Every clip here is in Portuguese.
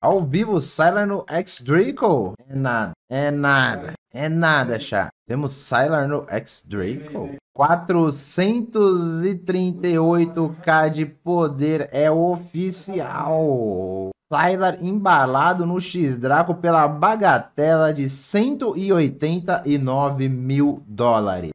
Ao vivo, Sylar no X Draco. É nada, é nada, é nada, chá. Temos Sylar no X Draco. 438k de poder é oficial. Sylar embalado no X-Draco pela bagatela de 189 mil dólares.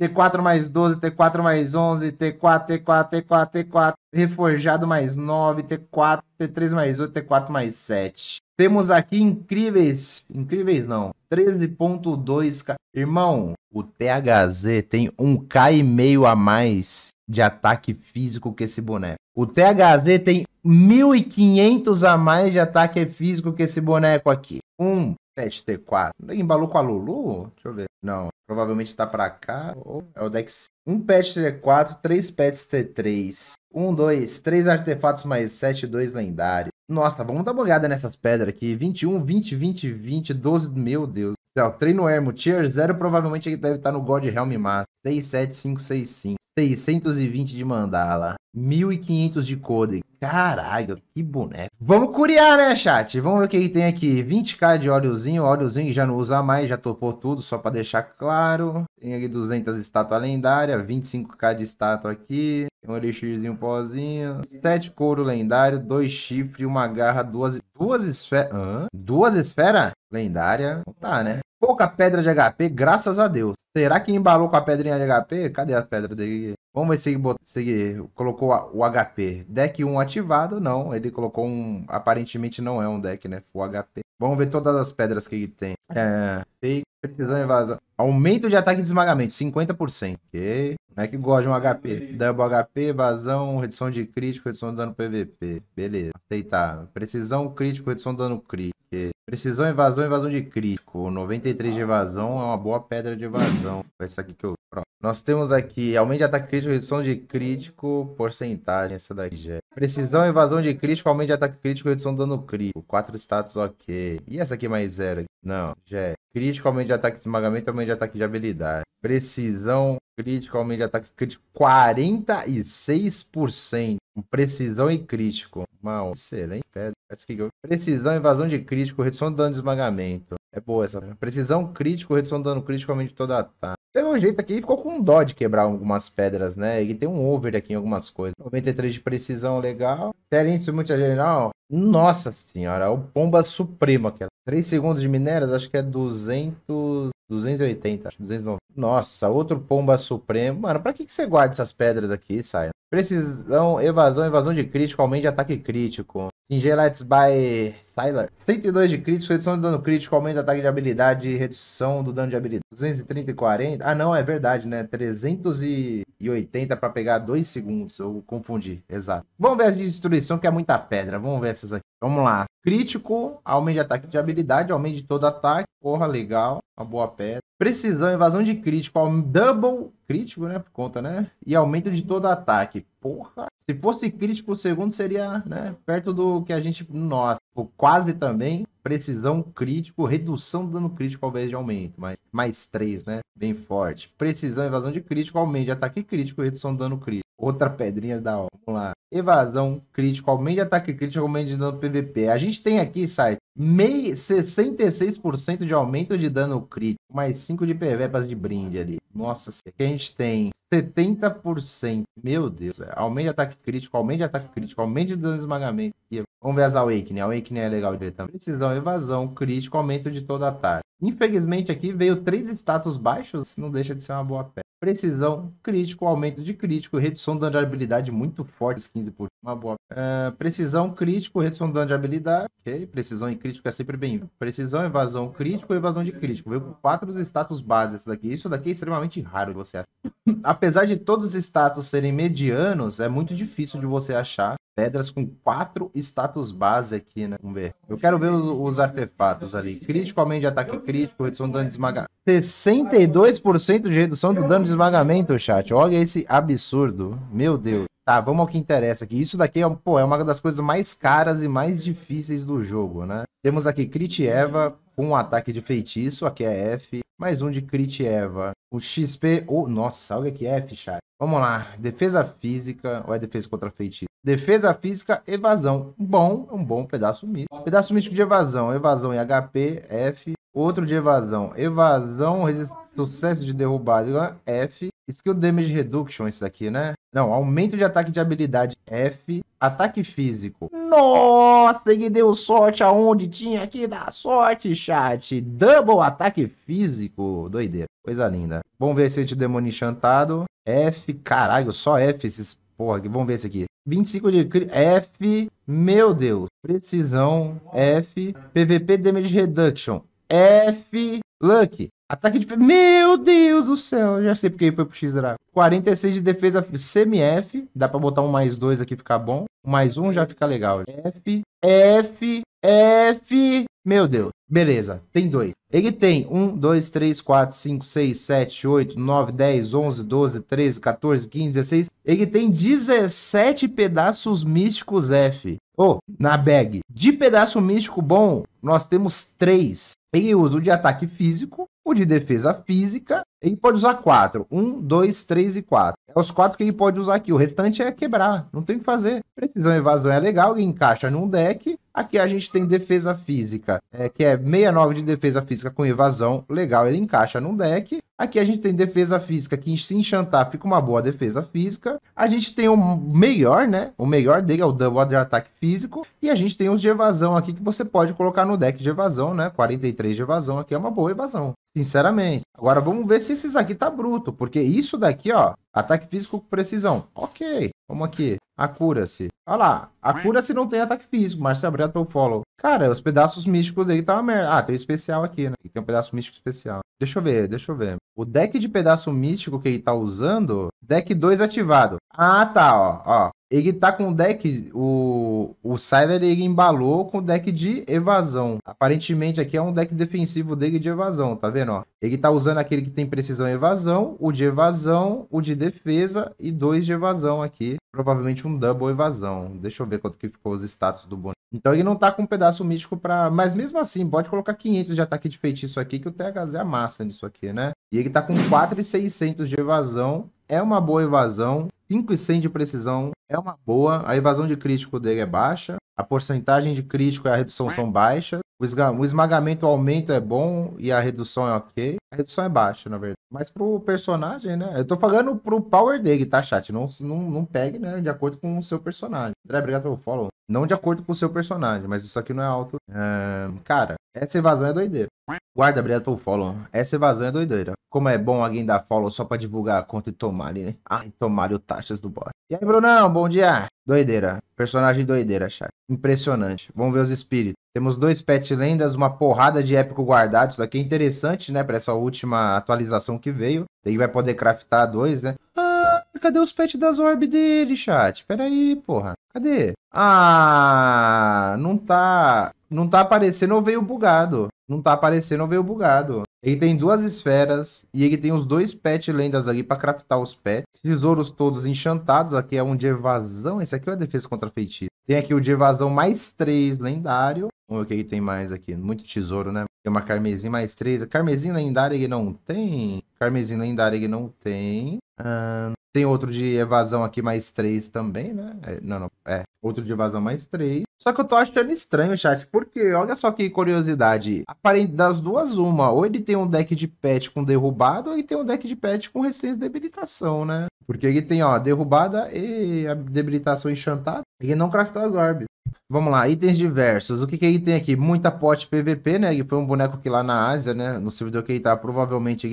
T4 mais 12, T4 mais 11, T4, T4, T4, T4, Reforjado mais 9, T4, T3 mais 8, T4 mais 7. Temos aqui incríveis, incríveis não, 13.2k. Irmão, o THZ tem 1k e meio a mais de ataque físico que esse boneco. O THZ tem 1500 a mais de ataque físico que esse boneco aqui. Um, 7T4. Embalou com a Lulu? Deixa eu ver. Não, Provavelmente tá pra cá. é o deck 5. Um pet T4, três pets T3. Um, dois, três artefatos mais 7, 2 lendários. Nossa, vamos dar uma olhada nessas pedras aqui. 21, 20, 20, 20, 12. Meu Deus do céu. Treino Ermo, Tier 0, provavelmente ele deve estar tá no God Realm Master. 5. 620 de mandala. 1.500 de code Caralho, que boneco. Vamos curiar, né, chat? Vamos ver o que tem aqui. 20k de óleozinho, óleozinho que já não usa mais, já topou tudo, só para deixar claro. Tem aqui 200 estátua lendária, 25k de estátua aqui. Um elixirzinho pozinho. 7 couro lendário, 2 chifre, uma garra, duas, duas esferas. duas esferas? Lendária. Não tá, né? Pouca pedra de HP, graças a Deus. Será que embalou com a pedrinha de HP? Cadê a pedra dele? Vamos ver se ele, se ele colocou o HP. Deck 1 ativado, não. Ele colocou um. Aparentemente não é um deck, né? O HP. Vamos ver todas as pedras que ele tem. É. Precisão invasão. Aumento de ataque de esmagamento, 50%. Ok. Não é que gosta de um HP. Double HP, evasão, redução de crítico, redução de dano PVP. Beleza. aceitar Precisão crítico, redução de dano crítico. Okay. Precisão, evasão, evasão de crítico. 93 de evasão é uma boa pedra de evasão. Essa aqui que eu. Pronto. Nós temos aqui aumento de ataque crítico, redução de crítico, porcentagem. Essa daqui já é. Precisão, evasão de crítico, aumento de ataque crítico, redução de dano crítico. 4 status, ok. E essa aqui mais zero? Não, já é. Crítico, aumento de ataque de esmagamento, aumento de ataque de habilidade. Precisão, crítico, aumento de ataque crítico, 46%. Precisão e crítico. mal excelente pedra. Precisão, invasão de crítico, redução do dano de esmagamento. É boa essa. Né? Precisão crítico, redução do dano crítico, aumento de todo ataque pegou jeito aqui e ficou com dó de quebrar algumas pedras, né? E tem um over aqui em algumas coisas. 93 de precisão legal. Tele instrumento general. Nossa senhora, é o Pomba supremo aquela. 3 segundos de minérios, acho que é 200... 280, 290. Nossa, outro pomba supremo. Mano, pra que, que você guarda essas pedras aqui, Saia? Precisão, evasão, evasão de crítico, aumento de ataque crítico. Singer Lights by Tyler. 102 de crítico, redução de dano crítico, aumento de ataque de habilidade, redução do dano de habilidade. 230 e 40. Ah, não, é verdade, né? 380 para pegar 2 segundos. Eu confundi, exato. Vamos ver as de destruição, que é muita pedra. Vamos ver essas aqui. Vamos lá. Crítico, aumento de ataque de habilidade, aumento de todo ataque. Porra, legal. Uma boa pedra. Precisão, evasão de crítico, double crítico, né? Por conta, né? E aumento de todo ataque. Porra. Se fosse crítico, o segundo seria, né? Perto do que a gente. Nossa, quase também. Precisão crítico, redução do dano crítico ao invés de aumento. Mas mais três, né? Bem forte. Precisão, evasão de crítico, aumento de ataque crítico, redução do dano crítico. Outra pedrinha da hora. Vamos lá. Evasão crítico, aumento de ataque crítico, aumento de dano PVP. A gente tem aqui, site, 66% de aumento de dano crítico, mais 5 de PVP de brinde ali. Nossa, aqui a gente tem 70%. Meu Deus, aumento de ataque crítico, aumento de ataque crítico, aumento de dano de esmagamento. E vamos ver as Awakening. Awakening é legal de ver também. Precisão, evasão, crítico, aumento de todo ataque. Infelizmente aqui veio três status baixos, não deixa de ser uma boa pé. Precisão, crítico, aumento de crítico, redução do dano de habilidade muito forte, 15%. Uma boa. Uh, precisão, crítico, redução do dano de habilidade. ok, Precisão e crítico é sempre bem. Precisão, evasão, crítico, evasão de crítico. Veio com quatro dos status básicos daqui. Isso daqui é extremamente raro de você achar. Apesar de todos os status serem medianos, é muito difícil de você achar pedras com quatro status base aqui, né? Vamos ver. Eu quero ver os, os artefatos ali. Crítico, aumento de ataque crítico, redução do dano de esmagamento. 62% de redução do dano de esmagamento, chat. Olha esse absurdo. Meu Deus. Tá, vamos ao que interessa aqui. Isso daqui é, pô, é uma das coisas mais caras e mais difíceis do jogo, né? Temos aqui Crit Eva com um ataque de feitiço, aqui é F. Mais um de Crit Eva. O XP... Oh, nossa, olha que F, chat. Vamos lá. Defesa física ou é defesa contra feitiço? Defesa física, evasão. Bom, um bom pedaço místico. Pedaço místico de evasão. Evasão em HP, F. Outro de evasão. Evasão, sucesso de derrubada, F. Skill Damage Reduction, isso aqui né? Não, aumento de ataque de habilidade, F. Ataque físico. Nossa, ele deu sorte aonde tinha que dar sorte, chat. Double ataque físico. Doideira. Coisa linda. Vamos ver se gente demônio enchantado. F, caralho, só F esses Porra, vamos ver esse aqui. 25 de F, meu Deus. Precisão, F, PVP Damage Reduction, F, Luck. Ataque de... Meu Deus do céu, já sei porque foi pro X-Dragon. 46 de defesa semi-F, dá pra botar um mais dois aqui, ficar bom mais um já uhum. fica legal. F, F, F. Meu Deus. Beleza, tem dois. Ele tem 1, 2, 3, 4, 5, 6, 7, 8, 9, 10, 11, 12, 13, 14, 15, 16. Ele tem 17 pedaços místicos F. Oh, na bag. De pedaço místico bom, nós temos três. Ele usa o de ataque físico, o de defesa física, ele pode usar quatro. Um, dois, três e quatro. É os quatro que ele pode usar aqui. O restante é quebrar. Não tem o que fazer. Precisão e evasão é legal, ele encaixa num deck. Aqui a gente tem defesa física, é, que é 69 de defesa física com evasão. Legal, ele encaixa num deck. Aqui a gente tem defesa física, que se enchantar fica uma boa defesa física. A gente tem o melhor, né? O melhor dele é o double de ataque físico. E a gente tem os de evasão aqui, que você pode colocar no deck de evasão, né? 43 de evasão aqui é uma boa evasão, sinceramente. Agora vamos ver se esses aqui tá bruto, porque isso daqui, ó, ataque físico com precisão. Ok, vamos aqui. A cura-se. Olha lá, a cura-se não tem ataque físico, Marcelo, obrigado pelo follow. Cara, os pedaços místicos dele tá uma merda. Ah, tem um especial aqui, né? Tem um pedaço místico especial. Deixa eu ver, deixa eu ver. O deck de pedaço místico que ele tá usando, deck 2 ativado. Ah, tá, ó, ó. Ele tá com o deck. O, o Siler ele embalou com o deck de evasão. Aparentemente aqui é um deck defensivo dele de evasão, tá vendo? Ó? Ele tá usando aquele que tem precisão e evasão, o de evasão, o de defesa e dois de evasão aqui. Provavelmente um double evasão. Deixa eu ver quanto que ficou os status do boneco. Então ele não tá com um pedaço mítico pra... Mas mesmo assim, pode colocar 500 de ataque de feitiço aqui, que o THZ amassa nisso aqui, né? E ele tá com 4.600 e de evasão é uma boa evasão. 5 e 100 de precisão é uma boa. A evasão de crítico dele é baixa. A porcentagem de crítico e a redução são baixas. O, esmagamento o aumento é bom e a redução é ok. A redução é baixa, na verdade. Mas pro personagem, né? Eu tô pagando pro power dele, tá, chat? Não, não, não pegue, né? De acordo com o seu personagem. André, obrigado pelo follow. Não de acordo com o seu personagem, mas isso aqui não é alto. Um, é, cara, essa evasão é doideira. Guarda, obrigado pelo follow. Essa evasão é doideira. Como é bom alguém dar follow só pra divulgar a conta e tomar né? Ai, tomar o taxas do bot. E aí, Brunão, bom dia. Doideira. Personagem doideira, chat. Impressionante. Vamos ver os espíritos. Temos dois pet lendas, uma porrada de épico guardado. Isso daqui é interessante, né? Pra essa última atualização que veio. Daí vai poder craftar dois, né? Ah! Cadê os pets das orb dele, chat? Peraí, porra. Cadê? Ah, não tá. Não tá aparecendo ou veio bugado. Não tá aparecendo ou veio bugado. Ele tem duas esferas e ele tem os dois pet lendas ali para craftar os pets. Tesouros todos enchantados. Aqui é um de evasão. Esse aqui é a defesa contra feitiço. Tem aqui o de evasão mais três lendário. Vamos ver o que, que tem mais aqui. Muito tesouro, né? Tem uma carmesim mais três. Carmesim lendária que não tem. Carmesim lendária que não tem. Ah, tem outro de evasão aqui mais três também, né? É, não, não. É. Outro de evasão mais três. Só que eu tô achando estranho, chat, porque olha só que curiosidade. Aparente das duas, uma. Ou ele tem um deck de pet com derrubado, ou ele tem um deck de pet com resistência e debilitação, né? Porque ele tem, ó, derrubada e a debilitação enchantada. Ele não craftou as orbes. Vamos lá, itens diversos. O que, que é aqui? Muita pote PVP, né? E foi um boneco que lá na Ásia, né? No servidor que ele tá, provavelmente.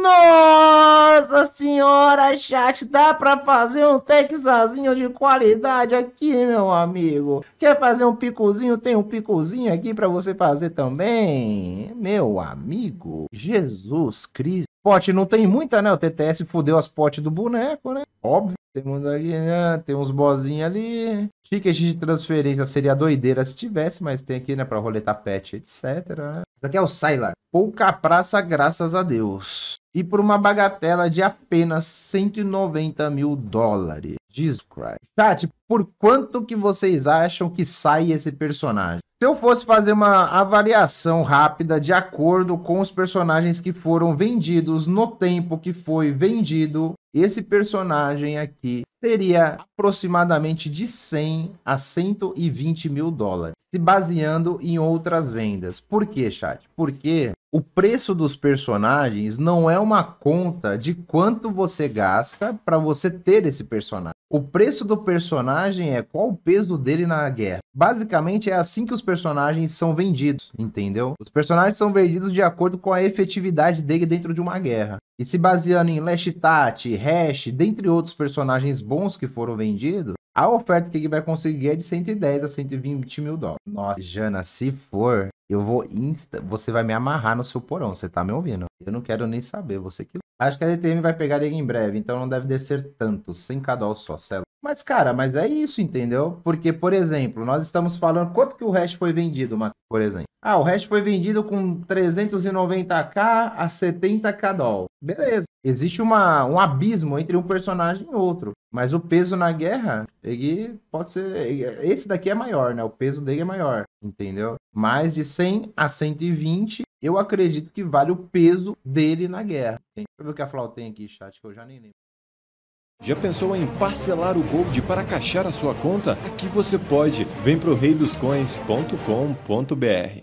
Nossa senhora, chat, dá pra fazer um texazinho de qualidade aqui, meu amigo. Quer fazer um picozinho? Tem um picozinho aqui pra você fazer também. Meu amigo, Jesus Cristo. Pote não tem muita, né? O TTS fudeu as potes do boneco, né? Óbvio. Tem, aqui, né? tem uns bozinhos ali. Ticket de transferência seria doideira se tivesse, mas tem aqui, né? Pra roletar pet, etc. Isso aqui é o Sylar. Pouca praça, graças a Deus. E por uma bagatela de apenas 190 mil dólares. Jesus Christ. Chat, por quanto que vocês acham que sai esse personagem? Se eu fosse fazer uma avaliação rápida de acordo com os personagens que foram vendidos no tempo que foi vendido, esse personagem aqui seria aproximadamente de 100 a 120 mil dólares, se baseando em outras vendas. Por que, chat? Porque o preço dos personagens não é uma conta de quanto você gasta para você ter esse personagem. O preço do personagem é qual o peso dele na guerra. Basicamente é assim que os personagens são vendidos, entendeu? Os personagens são vendidos de acordo com a efetividade dele dentro de uma guerra. E se baseando em Lash Tat, Hash, dentre outros personagens bons que foram vendidos, a oferta que ele vai conseguir é de 110 a 120 mil dólares. Nossa, Jana, se for, eu vou insta... Você vai me amarrar no seu porão, você tá me ouvindo? Eu não quero nem saber, você que Acho que a DTM vai pegar ele em breve, então não deve descer tanto, sem cadol só, céu. Mas, cara, mas é isso, entendeu? Porque, por exemplo, nós estamos falando quanto que o resto foi vendido, por exemplo. Ah, o resto foi vendido com 390k a 70k doll. Beleza. Existe uma, um abismo entre um personagem e outro. Mas o peso na guerra, ele pode ser. Esse daqui é maior, né? O peso dele é maior, entendeu? Mais de 100 a 120 eu acredito que vale o peso dele na guerra. Deixa eu ver o que a Flau tem aqui, chat, que eu já nem lembro. Já pensou em parcelar o Gold para caixar a sua conta? Aqui você pode. Vem pro reidoscoins.com.br